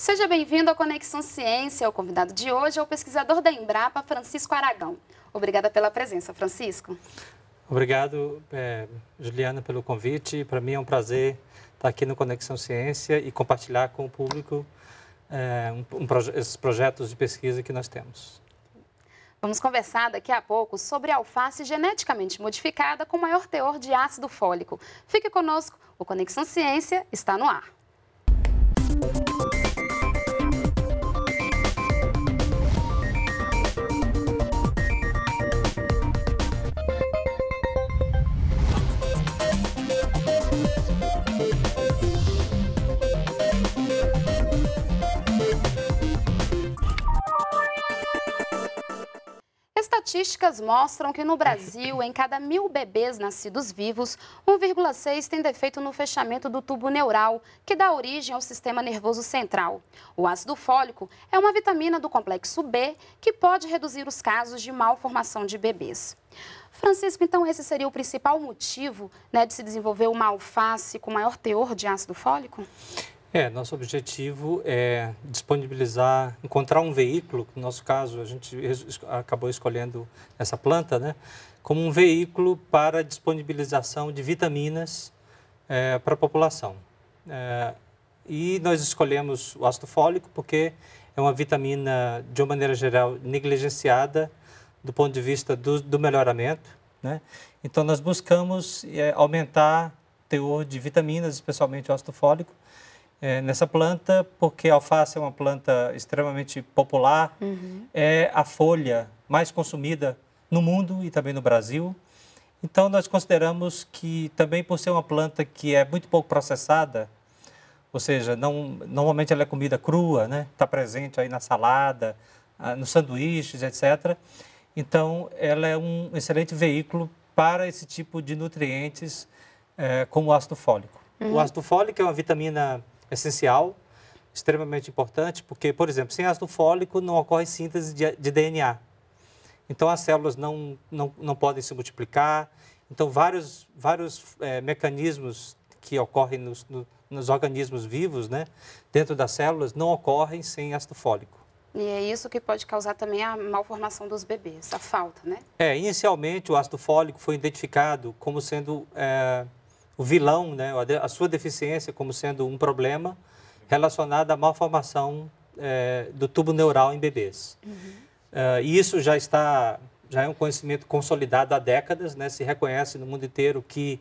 Seja bem-vindo ao Conexão Ciência. O convidado de hoje é o pesquisador da Embrapa, Francisco Aragão. Obrigada pela presença, Francisco. Obrigado, eh, Juliana, pelo convite. Para mim é um prazer estar aqui no Conexão Ciência e compartilhar com o público eh, um, um esses projetos de pesquisa que nós temos. Vamos conversar daqui a pouco sobre alface geneticamente modificada com maior teor de ácido fólico. Fique conosco, o Conexão Ciência está no ar. Estatísticas mostram que no Brasil, em cada mil bebês nascidos vivos, 1,6 tem defeito no fechamento do tubo neural, que dá origem ao sistema nervoso central. O ácido fólico é uma vitamina do complexo B que pode reduzir os casos de malformação de bebês. Francisco, então esse seria o principal motivo né, de se desenvolver uma alface com maior teor de ácido fólico? É, nosso objetivo é disponibilizar, encontrar um veículo, no nosso caso a gente acabou escolhendo essa planta, né, como um veículo para disponibilização de vitaminas é, para a população. É, e nós escolhemos o ácido fólico porque é uma vitamina, de uma maneira geral, negligenciada do ponto de vista do, do melhoramento. Né? Então nós buscamos é, aumentar o teor de vitaminas, especialmente o ácido fólico, é, nessa planta, porque a alface é uma planta extremamente popular, uhum. é a folha mais consumida no mundo e também no Brasil. Então, nós consideramos que também por ser uma planta que é muito pouco processada, ou seja, não, normalmente ela é comida crua, né? Está presente aí na salada, ah, nos sanduíches, etc. Então, ela é um excelente veículo para esse tipo de nutrientes, eh, como o ácido fólico. Uhum. O ácido fólico é uma vitamina essencial, extremamente importante, porque, por exemplo, sem ácido fólico não ocorre síntese de, de DNA. Então, as células não, não, não podem se multiplicar. Então, vários, vários é, mecanismos que ocorrem nos, no, nos organismos vivos, né, dentro das células, não ocorrem sem ácido fólico. E é isso que pode causar também a malformação dos bebês, a falta, né? É, inicialmente o ácido fólico foi identificado como sendo é, o vilão, né, a sua deficiência como sendo um problema relacionado à malformação é, do tubo neural em bebês. Uhum. Uh, e isso já está, já é um conhecimento consolidado há décadas, né, se reconhece no mundo inteiro que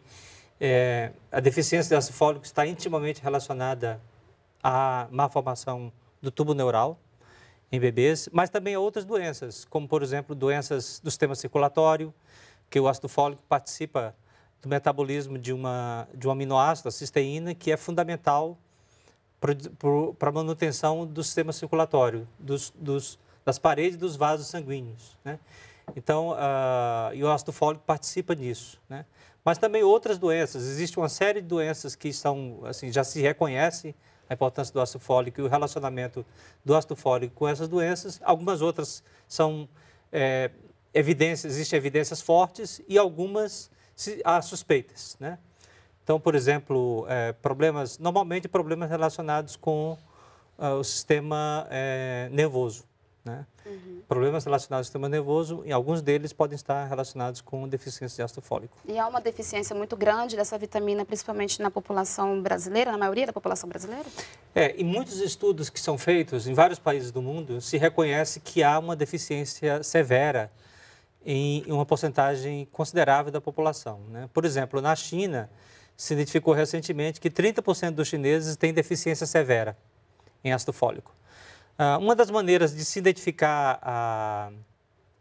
é, a deficiência de ácido fólico está intimamente relacionada à malformação do tubo neural em bebês, mas também a outras doenças, como, por exemplo, doenças do sistema circulatório, que o ácido fólico participa do metabolismo de, uma, de um aminoácido, a cisteína, que é fundamental para a manutenção do sistema circulatório, dos, dos, das paredes dos vasos sanguíneos. Né? Então, uh, e o ácido fólico participa disso. Né? Mas também outras doenças, existe uma série de doenças que são, assim, já se reconhece a importância do ácido fólico e o relacionamento do ácido fólico com essas doenças. Algumas outras são é, evidências, existem evidências fortes e algumas há suspeitas, né? Então, por exemplo, é, problemas, normalmente problemas relacionados com uh, o sistema é, nervoso, né? Uhum. Problemas relacionados ao sistema nervoso e alguns deles podem estar relacionados com deficiência de ácido fólico. E há uma deficiência muito grande dessa vitamina, principalmente na população brasileira, na maioria da população brasileira? É, e muitos estudos que são feitos em vários países do mundo se reconhece que há uma deficiência severa em uma porcentagem considerável da população. Né? Por exemplo, na China, se identificou recentemente que 30% dos chineses têm deficiência severa em ácido fólico. Ah, uma das maneiras de se identificar a,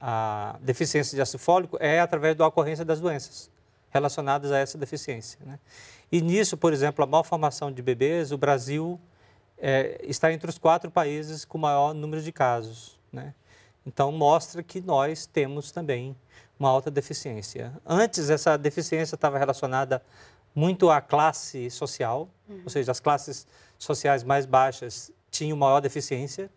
a, deficiência de ácido fólico é através da ocorrência das doenças relacionadas a essa deficiência. Né? E nisso, por exemplo, a malformação de bebês, o Brasil é, está entre os quatro países com maior número de casos. Né? Então, mostra que nós temos também uma alta deficiência. Antes, essa deficiência estava relacionada muito à classe social, uhum. ou seja, as classes sociais mais baixas tinham maior deficiência,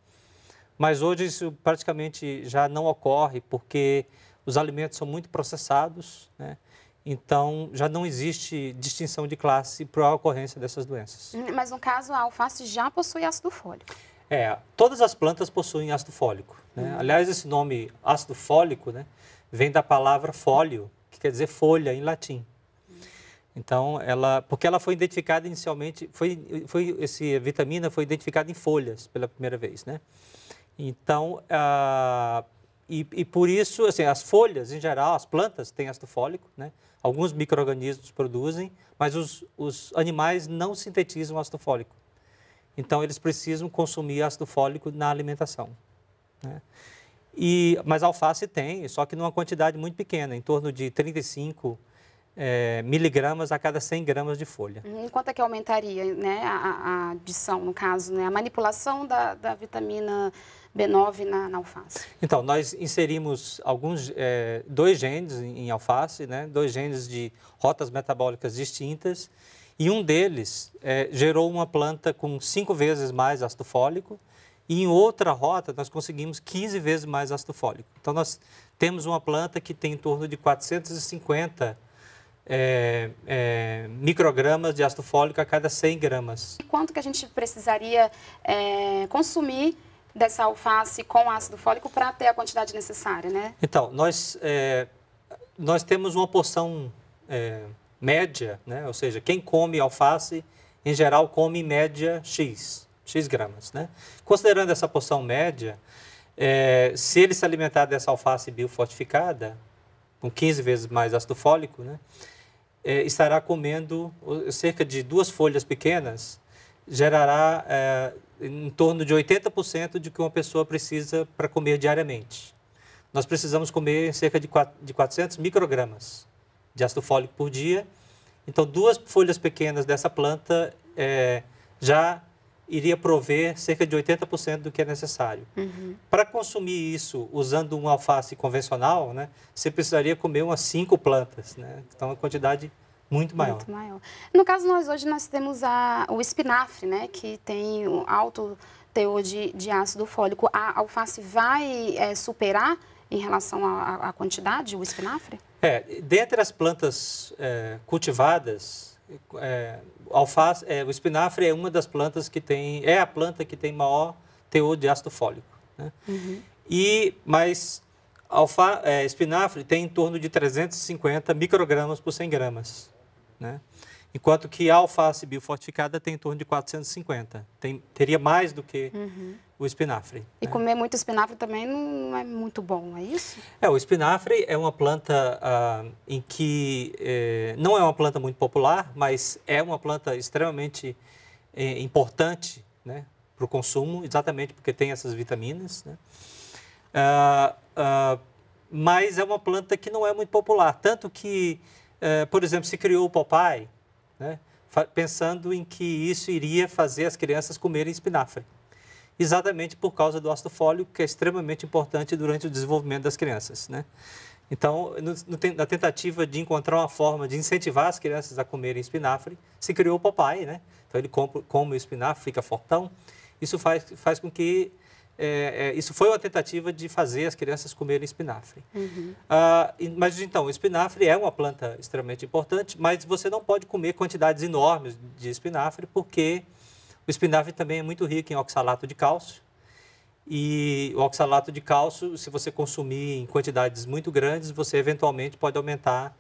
mas hoje isso praticamente já não ocorre porque os alimentos são muito processados, né? Então, já não existe distinção de classe para a ocorrência dessas doenças. Mas, no caso, a alface já possui ácido fólico. É, todas as plantas possuem ácido fólico. Né? Uhum. Aliás, esse nome ácido fólico né, vem da palavra fólio, que quer dizer folha em latim. Então, ela, porque ela foi identificada inicialmente, foi, foi esse vitamina foi identificada em folhas pela primeira vez, né? Então, e, e, por isso, assim, as folhas em geral, as plantas têm ácido fólico, né? Alguns microrganismos produzem, mas os, os animais não sintetizam ácido fólico. Então, eles precisam consumir ácido fólico na alimentação. Né? E, mas alface tem, só que numa quantidade muito pequena, em torno de 35 é, miligramas a cada 100 gramas de folha. Hum, quanto é que aumentaria né, a, a adição, no caso, né, a manipulação da, da vitamina B9 na, na, alface? Então, nós inserimos alguns, é, dois genes em alface, né, dois genes de rotas metabólicas distintas, e um deles é, gerou uma planta com cinco vezes mais ácido fólico e em outra rota nós conseguimos 15 vezes mais ácido fólico. Então, nós temos uma planta que tem em torno de 450 é, é, microgramas de ácido fólico a cada 100 gramas. E quanto que a gente precisaria é, consumir dessa alface com ácido fólico para ter a quantidade necessária, né? Então, nós, é, nós temos uma porção é, média, né? ou seja, quem come alface, em geral, come em média X, X gramas. Né? Considerando essa porção média, é, se ele se alimentar dessa alface biofortificada, com 15 vezes mais ácido fólico, né? É, estará comendo cerca de duas folhas pequenas, gerará é, em torno de 80% de que uma pessoa precisa para comer diariamente. Nós precisamos comer cerca de, de 400 microgramas de ácido fólico por dia. Então, duas folhas pequenas dessa planta é, já iria prover cerca de 80% do que é necessário. Uhum. Para consumir isso usando um alface convencional, né, você precisaria comer umas cinco plantas. Né? Então, é uma quantidade muito maior. muito maior. No caso, nós hoje nós temos a, o espinafre, né, que tem um alto teor de, de ácido fólico. A alface vai é, superar em relação à, quantidade, o espinafre? É, dentre as plantas é, cultivadas, é, alface, é, o espinafre é uma das plantas que tem, é a planta que tem maior teor de ácido fólico. Né? Uhum. E, mas alfa, é, espinafre tem em torno de 350 microgramas por 100 gramas. Né? enquanto que a alface biofortificada tem em torno de 450. Tem, teria mais do que uhum. o espinafre. E né? comer muito espinafre também não é muito bom, é isso? É, o espinafre é uma planta ah, em que eh, não é uma planta muito popular, mas é uma planta extremamente eh, importante né, para o consumo, exatamente porque tem essas vitaminas. Né? Ah, ah, mas é uma planta que não é muito popular, tanto que, eh, por exemplo, se criou o Popeye, né? pensando em que isso iria fazer as crianças comerem espinafre. Exatamente por causa do ácido fólico, que é extremamente importante durante o desenvolvimento das crianças. Né? Então, no, no, na tentativa de encontrar uma forma de incentivar as crianças a comerem espinafre, se criou o papai. né? Então, ele compra, come o espinafre, fica fortão. Isso faz, faz com que é, é, isso foi uma tentativa de fazer as crianças comerem espinafre. Uhum. Ah, mas então, o espinafre é uma planta extremamente importante, mas você não pode comer quantidades enormes de espinafre, porque o espinafre também é muito rico em oxalato de cálcio. E o oxalato de cálcio, se você consumir em quantidades muito grandes, você eventualmente pode aumentar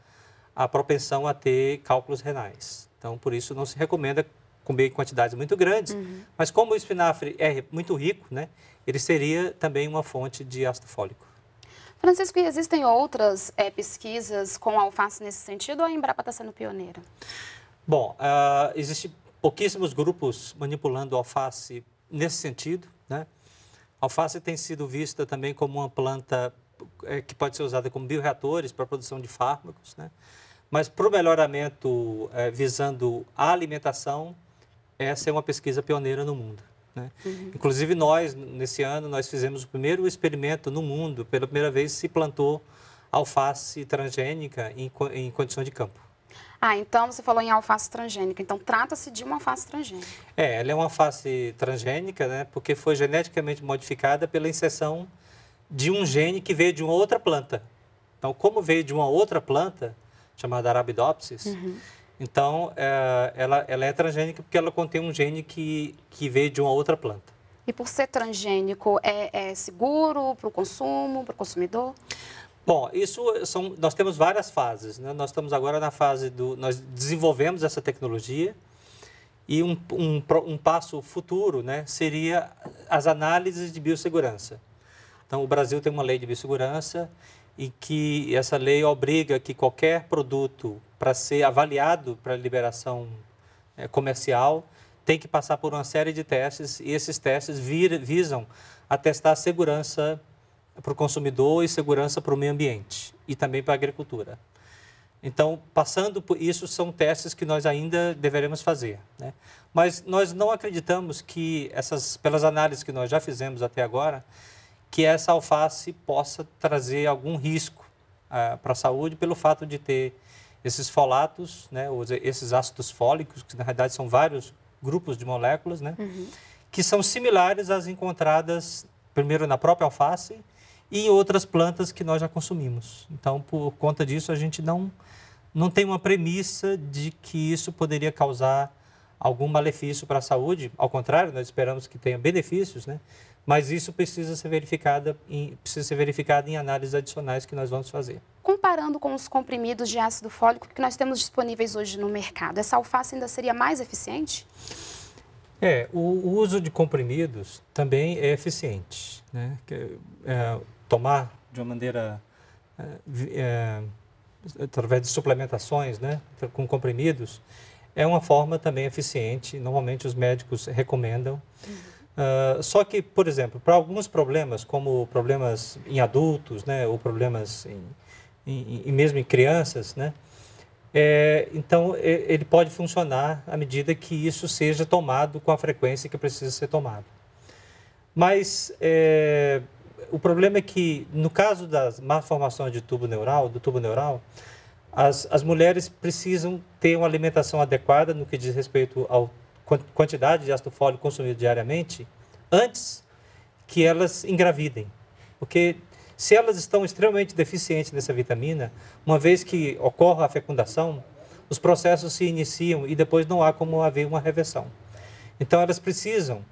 a propensão a ter cálculos renais. Então, por isso, não se recomenda comer em quantidades muito grandes, uhum. mas como o espinafre é muito rico, né, ele seria também uma fonte de ácido fólico. Francisco, e existem outras é, pesquisas com alface nesse sentido ou a Embrapa está sendo pioneira? Bom, uh, ah, existem pouquíssimos grupos manipulando alface nesse sentido. Né? Alface tem sido vista também como uma planta eh, que pode ser usada como bioreatores para a produção de fármacos, né? mas para o melhoramento é, visando a alimentação, essa é uma pesquisa pioneira no mundo. Né? Uhum. Inclusive nós, nesse ano, nós fizemos o primeiro experimento no mundo, pela primeira vez se plantou alface transgênica em, em condição de campo. Ah, então você falou em alface transgênica, então trata-se de uma alface transgênica. É, ela é uma alface transgênica, né, porque foi geneticamente modificada pela inserção de um gene que veio de uma outra planta. Então, como veio de uma outra planta, chamada Arabidopsis, uhum então, é, ela, ela é transgênica porque ela contém um gene que, que veio de uma outra planta. E por ser transgênico, é, é seguro para o consumo, para o consumidor? Bom, isso são, nós temos várias fases. Né? Nós estamos agora na fase do. Nós desenvolvemos essa tecnologia e um, um, um passo futuro né, seria as análises de biossegurança. Então, o Brasil tem uma lei de biossegurança e que essa lei obriga que qualquer produto para ser avaliado para liberação é, comercial, tem que passar por uma série de testes e esses testes vir, visam atestar segurança para o consumidor e segurança para o meio ambiente e também para a agricultura. Então, passando por isso, são testes que nós ainda deveremos fazer. Né? Mas nós não acreditamos que, essas, pelas análises que nós já fizemos até agora, que essa alface possa trazer algum risco ah, para a saúde pelo fato de ter esses folatos, né, ou esses ácidos fólicos, que na realidade são vários grupos de moléculas, né, uhum. que são similares às encontradas primeiro na própria alface e em outras plantas que nós já consumimos. Então, por conta disso, a gente não, não tem uma premissa de que isso poderia causar algum malefício para a saúde. Ao contrário, nós esperamos que tenha benefícios, né? mas isso precisa ser verificada em, precisa ser verificado em análises adicionais que nós vamos fazer. Comparando com os comprimidos de ácido fólico que nós temos disponíveis hoje no mercado, essa alface ainda seria mais eficiente? É, o, o uso de comprimidos também é eficiente, né? Que, é, tomar de uma maneira é, é através de suplementações, né, com comprimidos, é uma forma também eficiente. Normalmente os médicos recomendam. Uhum. Uh, só que, por exemplo, para alguns problemas, como problemas em adultos, né, ou problemas em, em, em mesmo em crianças, né, é, então ele pode funcionar à medida que isso seja tomado com a frequência que precisa ser tomado. Mas é, o problema é que, no caso das malformações de tubo neural, do tubo neural, as, as mulheres precisam ter uma alimentação adequada no que diz respeito ao quantidade de ácido fólico consumido diariamente antes que elas engravidem. Porque se elas estão extremamente deficientes dessa vitamina, uma vez que ocorra a fecundação, os processos se iniciam e depois não há como haver uma reversão. Então elas precisam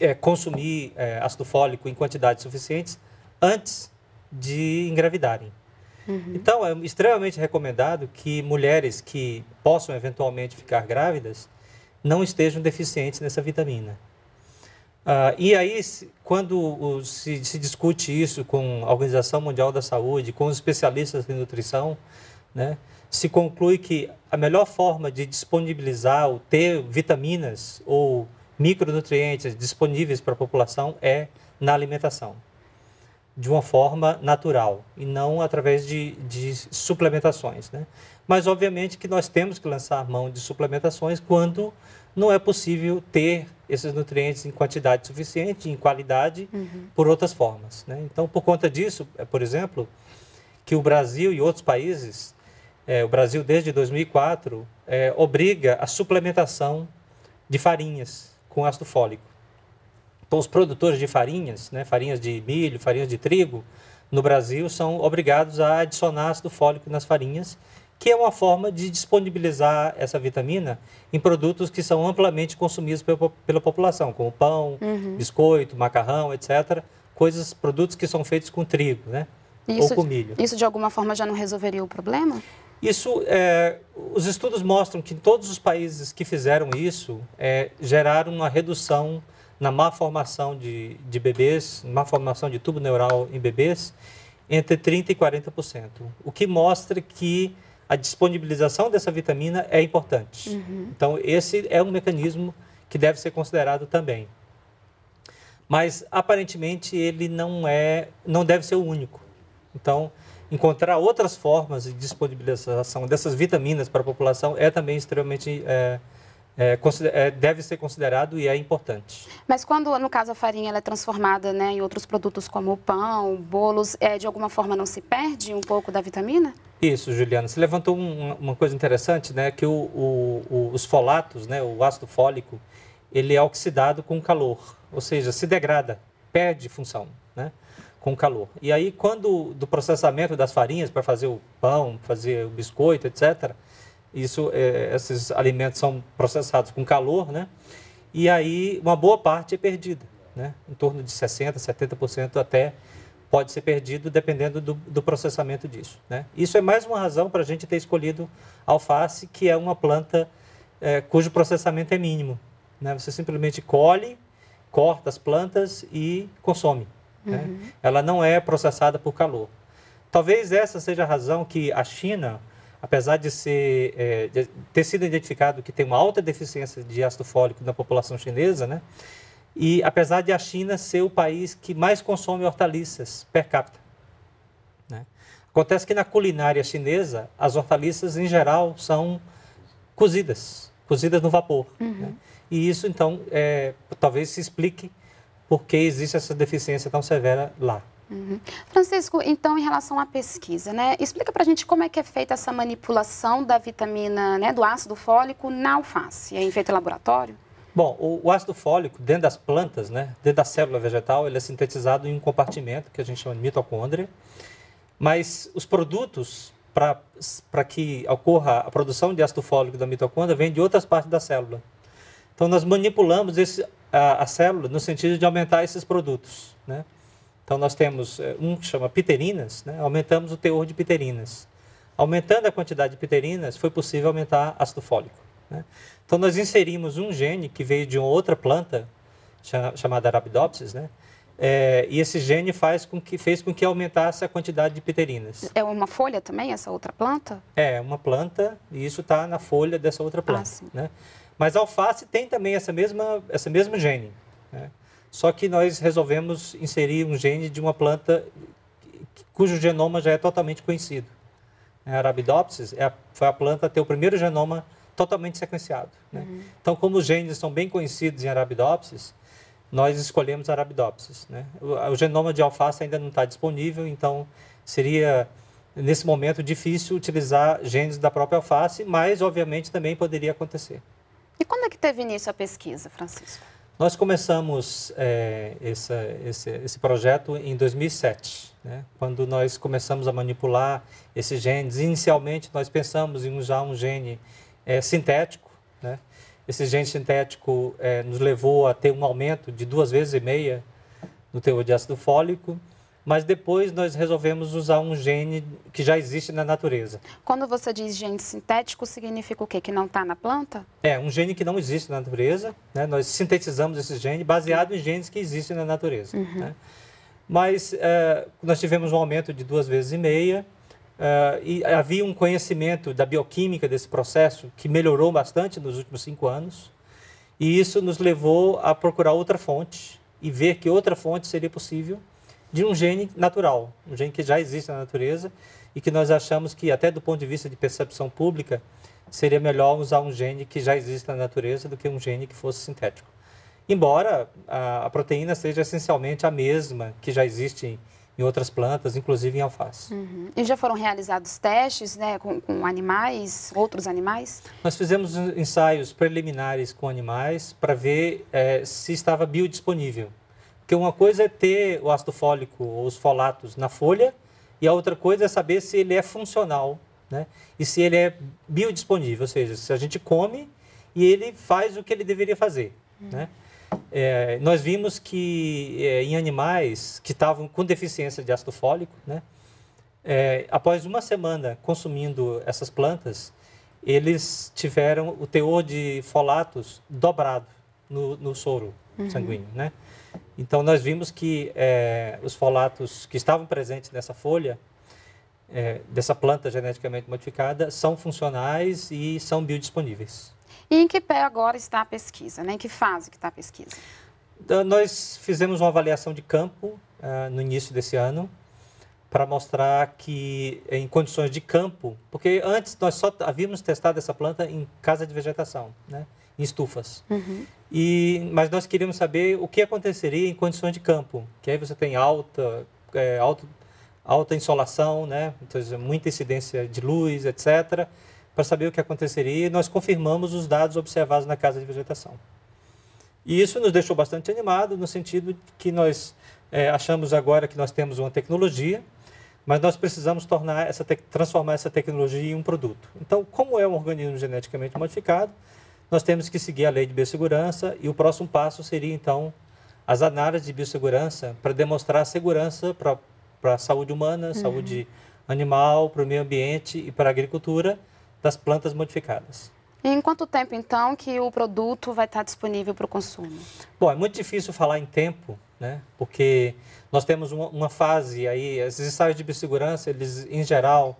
é, consumir é, ácido fólico em quantidades suficientes antes de engravidarem. Uhum. Então, é extremamente recomendado que mulheres que possam eventualmente ficar grávidas não estejam deficientes nessa vitamina. Ah, e aí, quando se, se, discute isso com a Organização Mundial da Saúde, com os especialistas em nutrição, né, se conclui que a melhor forma de disponibilizar ou ter vitaminas ou micronutrientes disponíveis para a população é na alimentação, de uma forma natural e não através de, de suplementações. Né? Mas, obviamente, que nós temos que lançar mão de suplementações quando não é possível ter esses nutrientes em quantidade suficiente, em qualidade, uhum. por outras formas. Né? Então, por conta disso, é, por exemplo, que o Brasil e outros países, é, o Brasil desde 2004, é, obriga a suplementação de farinhas com ácido fólico. Então, os produtores de farinhas, né, farinhas de milho, farinhas de trigo, no Brasil são obrigados a adicionar ácido fólico nas farinhas que é uma forma de disponibilizar essa vitamina em produtos que são amplamente consumidos pela, pela população, como pão, uhum. biscoito, macarrão, etc. Coisas, produtos que são feitos com trigo, né? Isso, ou com milho. Isso de alguma forma já não resolveria o problema? Isso, é, os estudos mostram que todos os países que fizeram isso é, geraram uma redução na má formação de, de bebês, má formação de tubo neural em bebês, entre 30% e 40%. O que mostra que a disponibilização dessa vitamina é importante. Uhum. Então, esse é um mecanismo que deve ser considerado também. Mas, aparentemente, ele não, é, não deve ser o único. Então, encontrar outras formas de disponibilização dessas vitaminas para a população é também extremamente é, eh, importante é, é, deve ser considerado e é importante. Mas quando, no caso, a farinha é transformada né, em outros produtos como o pão, bolos, é, de alguma forma não se perde um pouco da vitamina? Isso, Juliana. Você levantou um, uma coisa interessante, né, que o, o, o, os folatos, né, o ácido fólico, ele é oxidado com calor, ou seja, se degrada, perde função né, com calor. E aí, quando do processamento das farinhas para fazer o pão, fazer o biscoito, etc., isso, é, esses alimentos são processados com calor, né? E aí uma boa parte é perdida, né? Em torno de 60, 70% até pode ser perdido dependendo do, do, processamento disso, né? Isso é mais uma razão para a gente ter escolhido alface, que é uma planta é, cujo processamento é mínimo, né? Você simplesmente colhe, corta as plantas e consome. Né? Uhum. Né? Ela não é processada por calor. Talvez essa seja a razão que a China apesar de, ser, é, de ter sido identificado que tem uma alta deficiência de ácido fólico na população chinesa, né? E apesar de a China ser o país que mais consome hortaliças per capita, né? acontece que na culinária chinesa as hortaliças em geral são cozidas, cozidas no vapor, né? uhum. né? e isso então é, talvez se explique por que existe essa deficiência tão severa lá. Uhum. Francisco, então, em relação à pesquisa, né, explica para a gente como é que é feita essa manipulação da vitamina, né, do ácido fólico na alface. É feito em laboratório? Bom, o, o, ácido fólico, dentro das plantas, né, dentro da célula vegetal, ele é sintetizado em um compartimento que a gente chama de mitocôndria. Mas os produtos para que ocorra a produção de ácido fólico da mitocôndria vêm de outras partes da célula. Então, nós manipulamos esse, a, a célula no sentido de aumentar esses produtos, né? Então nós temos eh, um que chama piterinas, né? aumentamos o teor de piterinas. Aumentando a quantidade de piterinas, foi possível aumentar ácido fólico. Né? Então nós inserimos um gene que veio de uma outra planta, chamada Arabidopsis, né? É, e esse gene faz com que, fez com que aumentasse a quantidade de piterinas. É uma folha também, essa outra planta? É, uma planta, e isso está na folha dessa outra ah, planta. Ah, né? Mas a alface tem também essa mesma, essa mesmo gene. Né? Só que nós resolvemos inserir um gene de uma planta cujo genoma já é totalmente conhecido. A Arabidopsis é a, foi a planta a ter o primeiro genoma totalmente sequenciado. Né? Uhum. Então, como os genes são bem conhecidos em Arabidopsis, nós escolhemos Arabidopsis. Né? O, o, genoma de alface ainda não está disponível, então seria, nesse momento, difícil utilizar genes da própria alface, mas, obviamente, também poderia acontecer. E quando é que teve início a pesquisa, Francisco? Nós começamos é, esse, esse, esse, projeto em 2007, né? quando nós começamos a manipular esses genes. Inicialmente, nós pensamos em usar um gene é, sintético. Né? Esse gene sintético é, nos levou a ter um aumento de duas vezes e meia no teor de ácido fólico mas depois nós resolvemos usar um gene que já existe na natureza. Quando você diz gene sintético, significa o quê? Que não está na planta? É, um gene que não existe na natureza. Né? Nós sintetizamos esse gene baseado em genes que existem na natureza. Uhum. Né? Mas é, nós tivemos um aumento de duas vezes e meia. É, e havia um conhecimento da bioquímica desse processo que melhorou bastante nos últimos cinco anos. E isso nos levou a procurar outra fonte e ver que outra fonte seria possível de um gene natural, um gene que já existe na natureza e que nós achamos que, até do ponto de vista de percepção pública, seria melhor usar um gene que já existe na natureza do que um gene que fosse sintético. Embora a, a proteína seja essencialmente a mesma que já existe em, em outras plantas, inclusive em alface. Uhum. E já foram realizados testes né, com, com, animais, outros animais? Nós fizemos ensaios preliminares com animais para ver é, se estava biodisponível. Porque uma coisa é ter o ácido fólico ou os folatos na folha, e a outra coisa é saber se ele é funcional, né? E se ele é biodisponível, ou seja, se a gente come e ele faz o que ele deveria fazer, hum. né? É, nós vimos que é, em animais que estavam com deficiência de ácido fólico, né? É, após uma semana consumindo essas plantas, eles tiveram o teor de folatos dobrado no, no soro uhum. sanguíneo, né? Então, nós vimos que é, os folatos que estavam presentes nessa folha, é, dessa planta geneticamente modificada, são funcionais e são biodisponíveis. E em que pé agora está a pesquisa? Né? Em que fase que está a pesquisa? Então, nós fizemos uma avaliação de campo uh, no início desse ano para mostrar que em condições de campo, porque antes nós só havíamos testado essa planta em casa de vegetação, né? em estufas. Uhum. E, mas nós queríamos saber o que aconteceria em condições de campo, que aí você tem alta, é, alto, alta insolação, né? então, é muita incidência de luz, etc., para saber o que aconteceria. E nós confirmamos os dados observados na casa de vegetação. E isso nos deixou bastante animado, no sentido que nós é, achamos agora que nós temos uma tecnologia, mas nós precisamos tornar essa transformar essa tecnologia em um produto. Então, como é um organismo geneticamente modificado, nós temos que seguir a lei de biossegurança e o próximo passo seria, então, as análises de biossegurança para demonstrar a segurança para a saúde humana, uhum. saúde animal, para o meio ambiente e para a agricultura das plantas modificadas. E em quanto tempo, então, que o produto vai estar disponível para o consumo? Bom, é muito difícil falar em tempo, né? Porque nós temos uma, uma fase aí, esses ensaios de biossegurança, eles, em geral,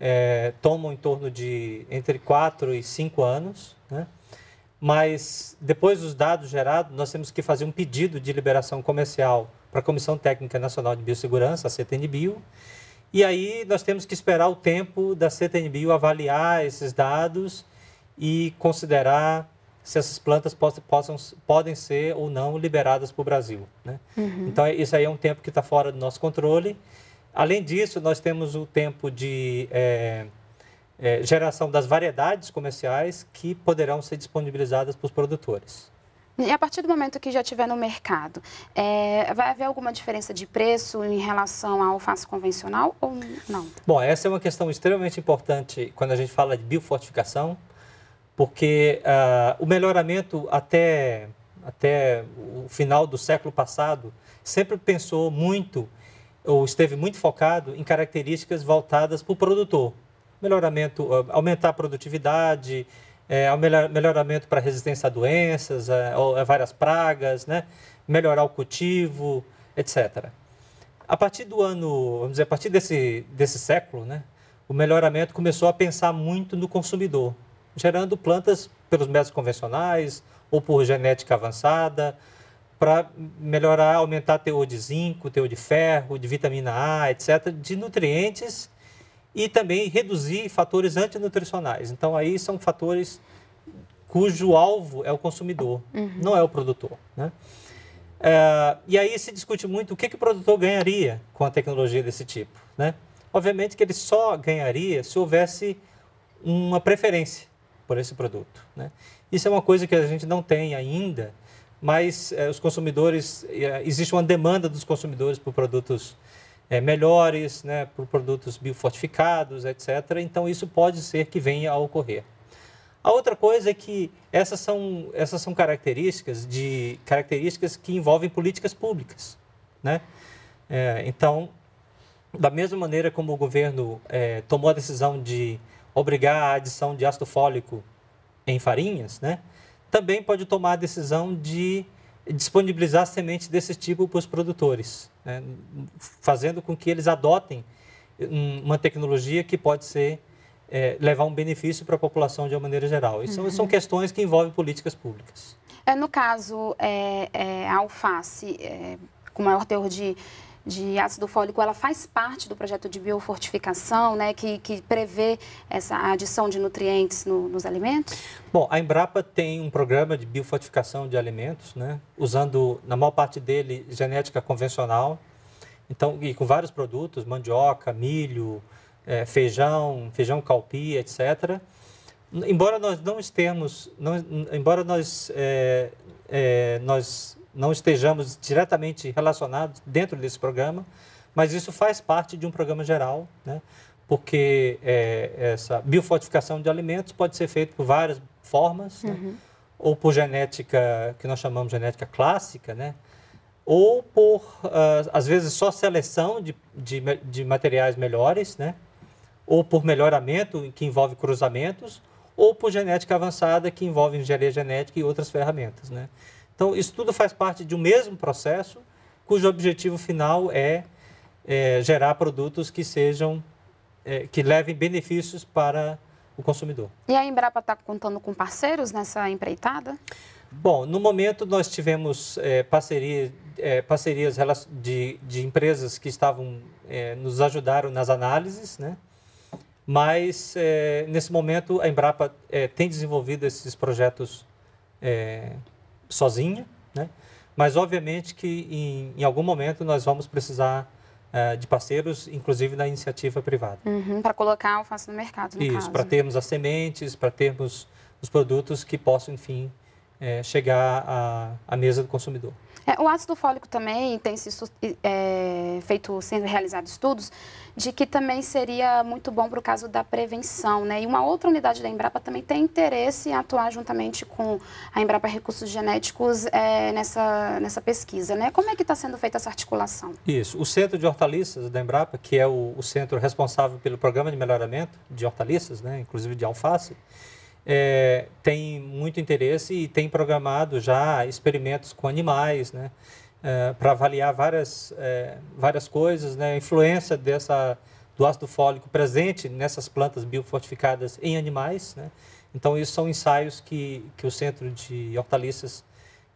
é, tomam em torno de entre 4 e 5 anos, né? mas depois dos dados gerados, nós temos que fazer um pedido de liberação comercial para a Comissão Técnica Nacional de Biossegurança, a CTNBio, e aí nós temos que esperar o tempo da CTNBio avaliar esses dados e considerar se essas plantas possam, podem ser ou não liberadas para o Brasil. Né? Uhum. Então, isso aí é um tempo que está fora do nosso controle. Além disso, nós temos o tempo de... É, é, geração das variedades comerciais que poderão ser disponibilizadas para os produtores. E a partir do momento que já tiver no mercado, é, vai haver alguma diferença de preço em relação à alface convencional ou não? Bom, essa é uma questão extremamente importante quando a gente fala de biofortificação, porque uh, o melhoramento até, até o final do século passado sempre pensou muito ou esteve muito focado em características voltadas para o produtor melhoramento, ah, aumentar a produtividade, é, ao melhoramento para resistência a doenças, a, é, a é, várias pragas, né? melhorar o cultivo, etc. A partir do ano, vamos dizer, a partir desse, desse século, né? o melhoramento começou a pensar muito no consumidor, gerando plantas pelos métodos convencionais ou por genética avançada, para melhorar, aumentar teor de zinco, teor de ferro, de vitamina A, etc., de nutrientes e também reduzir fatores antinutricionais. Então, aí são fatores cujo alvo é o consumidor, uhum. não é o produtor. Né? É, e aí se discute muito o que, que o produtor ganharia com a tecnologia desse tipo. Né? Obviamente que ele só ganharia se houvesse uma preferência por esse produto. Né? Isso é uma coisa que a gente não tem ainda, mas é, os consumidores, é, existe uma demanda dos consumidores por produtos é, melhores, né, por produtos biofortificados, etc. Então, isso pode ser que venha a ocorrer. A outra coisa é que essas são, essas são características de características que envolvem políticas públicas, né? É, então, da mesma maneira como o governo é, tomou a decisão de obrigar a adição de ácido fólico em farinhas, né? Também pode tomar a decisão de disponibilizar sementes desse tipo para os produtores né, fazendo com que eles adotem uma tecnologia que pode ser é, levar um benefício para a população de uma maneira geral. E são, uhum. são questões que envolvem políticas públicas. É, no caso, é, é a alface, é, com maior teor de de ácido fólico, ela faz parte do projeto de biofortificação, né, que, que prevê essa adição de nutrientes no, nos alimentos? Bom, a Embrapa tem um programa de biofortificação de alimentos, né, usando, na maior parte dele, genética convencional, então, e com vários produtos, mandioca, milho, é, feijão, feijão calpi, etc., embora nós não estemos, não, embora nós, é, é, nós não estejamos diretamente relacionados dentro desse programa, mas isso faz parte de um programa geral, né? porque é, essa biofortificação de alimentos pode ser feita por várias formas, né? uhum. né? ou por genética, que nós chamamos de genética clássica, né? ou por, uh, às vezes, só seleção de, de, de materiais melhores, né? ou por melhoramento, que envolve cruzamentos, ou por genética avançada, que envolve engenharia genética e outras ferramentas. Né? Então, isso tudo faz parte de um mesmo processo, cujo objetivo final é, é gerar produtos que sejam é, que levem benefícios para o consumidor. E a Embrapa está contando com parceiros nessa empreitada? Bom, no momento nós tivemos é, parceria, é, parcerias de, de, empresas que estavam é, nos ajudaram nas análises, né? Mas é, nesse momento a Embrapa é, tem desenvolvido esses projetos é, sozinha, né? mas obviamente que em, em algum momento nós vamos precisar uh, de parceiros, inclusive da iniciativa privada. Uhum, para colocar alface no mercado, no Isso, para né? termos as sementes, para termos os produtos que possam, enfim, é, chegar à, à mesa do consumidor. É, o ácido fólico também tem se, é, feito, sendo realizados estudos de que também seria muito bom para o caso da prevenção, né? E uma outra unidade da Embrapa também tem interesse em atuar juntamente com a Embrapa Recursos Genéticos é, nessa, nessa pesquisa, né? Como é que está sendo feita essa articulação? Isso, o Centro de Hortaliças da Embrapa, que é o, o centro responsável pelo programa de melhoramento de hortaliças, né? Inclusive de alface, é, tem muito interesse e tem programado já experimentos com animais, né? É, para avaliar várias, é, várias coisas, né? a influência dessa, do ácido fólico presente nessas plantas biofortificadas em animais. Né? Então, isso são ensaios que, que o Centro de Hortaliças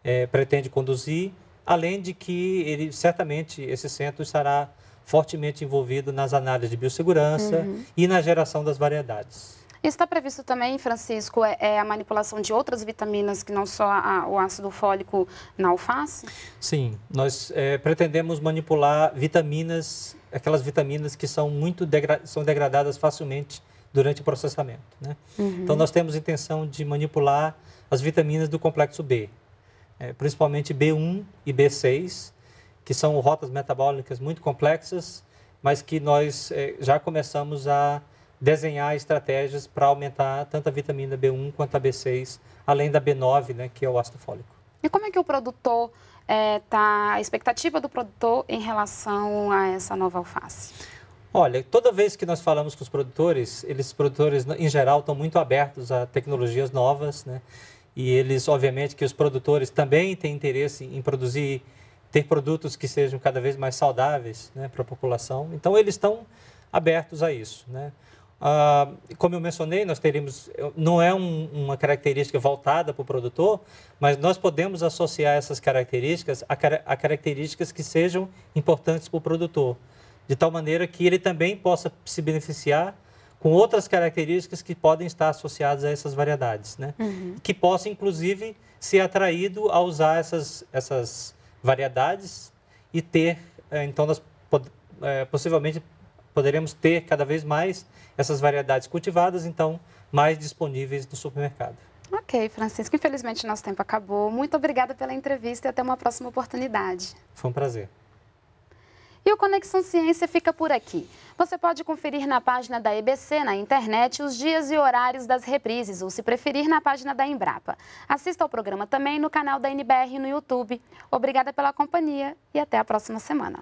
é, pretende conduzir, além de que ele certamente esse centro estará fortemente envolvido nas análises de biossegurança uhum. e na geração das variedades. Está previsto também, Francisco, é, é, a manipulação de outras vitaminas que não só a, o ácido fólico na alface? Sim, nós é, pretendemos manipular vitaminas, aquelas vitaminas que são muito degra são degradadas facilmente durante o processamento. Né? Uhum. Então, nós temos intenção de manipular as vitaminas do complexo B, é, principalmente B1 e B6, que são rotas metabólicas muito complexas, mas que nós é, já começamos a desenhar estratégias para aumentar tanto a vitamina B1 quanto a B6, além da B9, né, que é o ácido fólico. E como é que o produtor é, tá a expectativa do produtor em relação a essa nova alface? Olha, toda vez que nós falamos com os produtores, eles produtores em geral estão muito abertos a tecnologias novas, né? E eles, obviamente, que os produtores também têm interesse em produzir, ter produtos que sejam cada vez mais saudáveis, né, para a população. Então eles estão abertos a isso, né? Ah, como eu mencionei, nós teríamos, não é um, uma característica voltada para o produtor, mas nós podemos associar essas características a, a características que sejam importantes para o produtor, de tal maneira que ele também possa se beneficiar com outras características que podem estar associadas a essas variedades, né? Uhum. Que possa, inclusive, ser atraído a usar essas, essas variedades e ter, eh, então, nós, eh, possivelmente poderemos ter cada vez mais essas variedades cultivadas, então mais disponíveis no supermercado. Ok, Francisco. Infelizmente nosso tempo acabou. Muito obrigada pela entrevista e até uma próxima oportunidade. Foi um prazer. E o Conexão Ciência fica por aqui. Você pode conferir na página da EBC na internet os dias e horários das reprises, ou se preferir, na página da Embrapa. Assista ao programa também no canal da NBR no YouTube. Obrigada pela companhia e até a próxima semana.